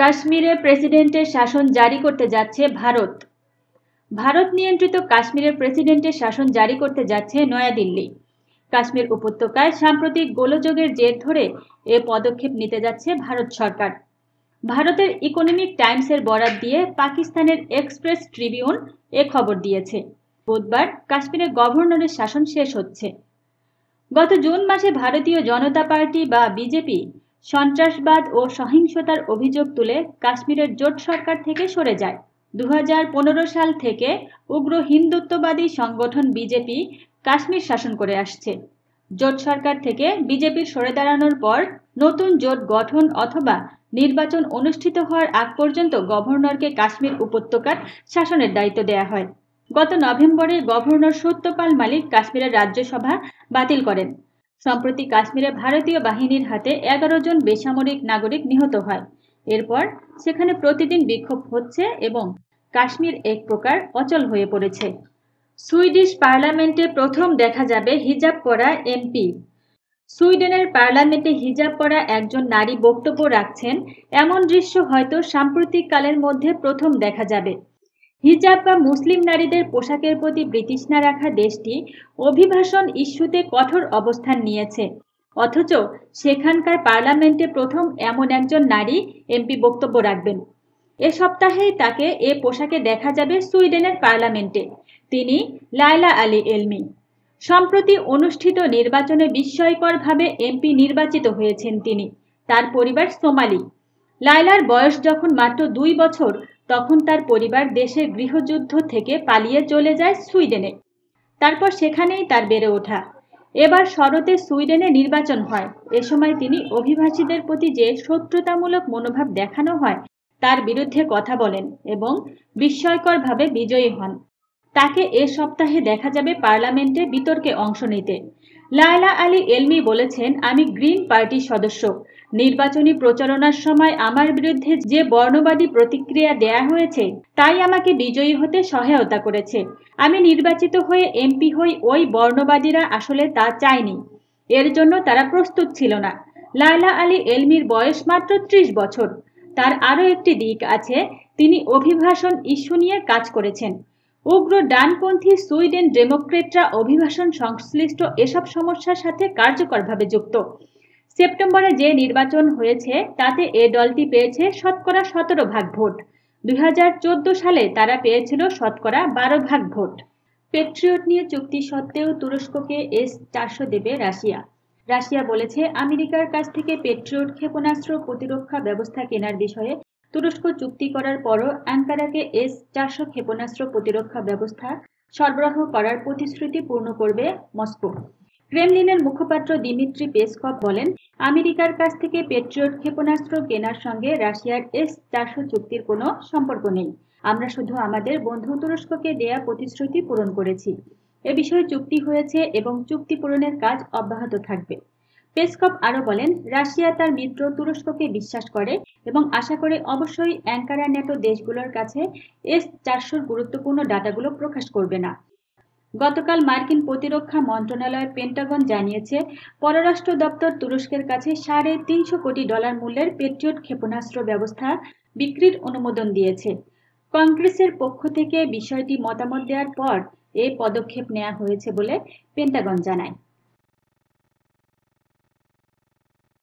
কাশ্মীরে প্রেসিডেন্টের শাসন জারি করতে যাচ্ছে ভারত ভারত নিয়ন্ত্রিত কাশ্মীরের প্রেসিডেন্টের শাসন জারি করতে যাচ্ছে নয়াদিল্লি কাশ্মীর উপত্যকায় সাম্প্রতিক গোলযোগের জের ধরে এ পদক্ষেপ নিতে যাচ্ছে ভারত সরকার ভারতের ইকোনমিক টাইমসের বরাত দিয়ে পাকিস্তানের এক্সপ্রেস ট্রিবিউন এ খবর দিয়েছে বুধবার কাশ্মীরে গভর্নরের শাসন শেষ হচ্ছে গত জুন মাসে ভারতীয় জনতা পার্টি বা বিজেপি সন্ত্রাসবাদ ও সহিংসতার অভিযোগ তুলে কাশ্মীরের জোট সরকার থেকে সরে যায় দু সাল থেকে উগ্র হিন্দুত্ববাদী সংগঠন বিজেপি কাশ্মীর শাসন করে আসছে জোট সরকার থেকে বিজেপির সরে দাঁড়ানোর পর নতুন জোট গঠন অথবা নির্বাচন অনুষ্ঠিত হওয়ার আগ পর্যন্ত গভর্নরকে কাশ্মীর উপত্যকার শাসনের দায়িত্ব দেয়া হয় গত নভেম্বরে গভর্নর সত্যপাল মালিক কাশ্মীরের রাজ্যসভা বাতিল করেন সম্প্রতি কাশ্মীরে ভারতীয় বাহিনীর হাতে এগারো জন বেসামরিক নাগরিক নিহত হয় এরপর সেখানে প্রতিদিন বিক্ষোভ হচ্ছে এবং কাশ্মীর এক প্রকার অচল হয়ে পড়েছে সুইডিশ পার্লামেন্টে প্রথম দেখা যাবে হিজাব পরা এমপি সুইডেনের পার্লামেন্টে হিজাব পরা একজন নারী বক্তব্য রাখছেন এমন দৃশ্য হয়তো সাম্প্রতিককালের মধ্যে প্রথম দেখা যাবে হিজাব বা মুসলিম নারীদের পোশাকের প্রতি বৃতৃষ্ণা রাখা দেশটি অভিভাষণ ইস্যুতে কঠোর অবস্থান নিয়েছে অথচ সেখানকার পার্লামেন্টে প্রথম এমন একজন নারী এমপি বক্তব্য রাখবেন এ সপ্তাহেই তাকে এ পোশাকে দেখা যাবে সুইডেনের পার্লামেন্টে তিনি লায়লা আলী এলমি সম্প্রতি অনুষ্ঠিত নির্বাচনে বিস্ময়করভাবে এমপি নির্বাচিত হয়েছেন তিনি তার পরিবার সোমালি লায়লার বয়স যখন মাত্র দুই বছর তখন তার পরিবার দেশের গৃহযুদ্ধ থেকে পালিয়ে চলে যায় সুইডেনে তারপর সেখানেই তার বেড়ে ওঠা এবার শরতে সুইডেনে নির্বাচন হয় এ সময় তিনি অভিবাসীদের প্রতি যে শত্রুতামূলক মনোভাব দেখানো হয় তার বিরুদ্ধে কথা বলেন এবং বিস্ময়করভাবে বিজয়ী হন তাকে এ সপ্তাহে দেখা যাবে পার্লামেন্টে বিতর্কে অংশ নিতে লায়লা আলী এলমি বলেছেন আমি গ্রিন পার্টির সদস্য নির্বাচনী প্রচারণার সময় আমার বিরুদ্ধে যে বর্ণবাদী প্রতিক্রিয়া দেয়া হয়েছে তাই আমাকে বিজয়ী হতে সহায়তা করেছে আমি নির্বাচিত হয়ে এমপি হই ওই বর্ণবাদীরা আসলে তা চায়নি এর জন্য তারা প্রস্তুত ছিল না লায়লা আলী এলমির বয়স মাত্র ত্রিশ বছর তার আরও একটি দিক আছে তিনি অভিভাষণ ইস্যু নিয়ে কাজ করেছেন উগ্র ডানপন্থী সুইডেন ডেমোক্রেটরা অভিবাসন সংশ্লিষ্ট এসব সমস্যার সাথে কার্যকরভাবে যুক্ত সেপ্টেম্বরে যে নির্বাচন হয়েছে তাতে এ দলটি পেয়েছে শতকরা সতেরো ভাগ ভোট দুই সালে তারা পেয়েছিল শতকরা বারো ভাগ ভোট পেট্রিয়ট নিয়ে চুক্তি সত্ত্বেও তুরস্ককে এস চারশো দেবে রাশিয়া রাশিয়া বলেছে আমেরিকার কাছ থেকে পেট্রিয়ট ক্ষেপণাস্ত্র প্রতিরক্ষা ব্যবস্থা কেনার বিষয়ে তুরস্ক চুক্তি করার পরও আঙ্কারাকে এস চারশো ক্ষেপণাস্ত্র প্রতিরক্ষা ব্যবস্থা সরবরাহ করার প্রতিশ্রুতি পূর্ণ করবে মস্কো ক্রেমলিনের মুখপাত্র দিমিত্রি পেসকভ বলেন আমেরিকার কাছ থেকে পেট্রিয়ট ক্ষেপণাস্ত্র কেনার সঙ্গে রাশিয়ার এস চারশো চুক্তির কোনো সম্পর্ক নেই আমরা শুধু আমাদের বন্ধু তুরস্ককে দেয়া প্রতিশ্রুতি পূরণ করেছি এ বিষয়ে চুক্তি হয়েছে এবং চুক্তি পূরণের কাজ অব্যাহত থাকবে পেসকপ আরও বলেন রাশিয়া তার মিত্র তুরস্ককে বিশ্বাস করে এবং আশা করে অবশ্যই অ্যাঙ্কারা ন্যাটো দেশগুলোর কাছে এস চারশোর গুরুত্বপূর্ণ ডাটাগুলো প্রকাশ করবে না গতকাল মার্কিন প্রতিরক্ষা মন্ত্রণালয় পেন্টাগন জানিয়েছে পররাষ্ট্র দপ্তর তুরস্কের কাছে সাড়ে তিনশো কোটি ডলার মূল্যের পেট্রিয়ট ক্ষেপণাস্ত্র ব্যবস্থা বিক্রির অনুমোদন দিয়েছে কংগ্রেসের পক্ষ থেকে বিষয়টি মতামত দেওয়ার পর এ পদক্ষেপ নেওয়া হয়েছে বলে পেন্টাগন জানায়